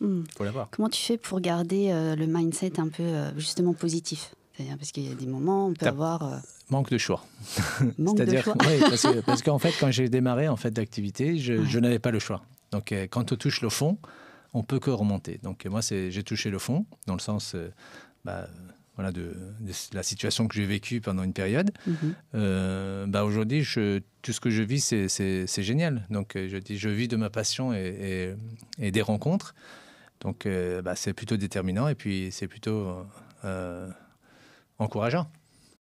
Hmm. Comment tu fais pour garder euh, le mindset un peu euh, justement positif parce qu'il y a des moments, on peut avoir. Euh, manque de choix. C'est-à-dire, parce, qu'en fait, quand j'ai démarré en fait d'activité, je, n'avais pas le choix. Donc, quand on touche le fond, on peut que remonter. Donc, moi, j'ai touché le fond, dans le sens bah, voilà, de, la situation que j'ai vécue pendant une période. Mm-hmm. bah, Aujourd'hui, tout ce que je vis, c'est génial. Donc, je, dis, je vis de ma passion et, et, et des rencontres. Donc, euh, bah, c'est plutôt déterminant et puis c'est plutôt euh, euh, encourageant.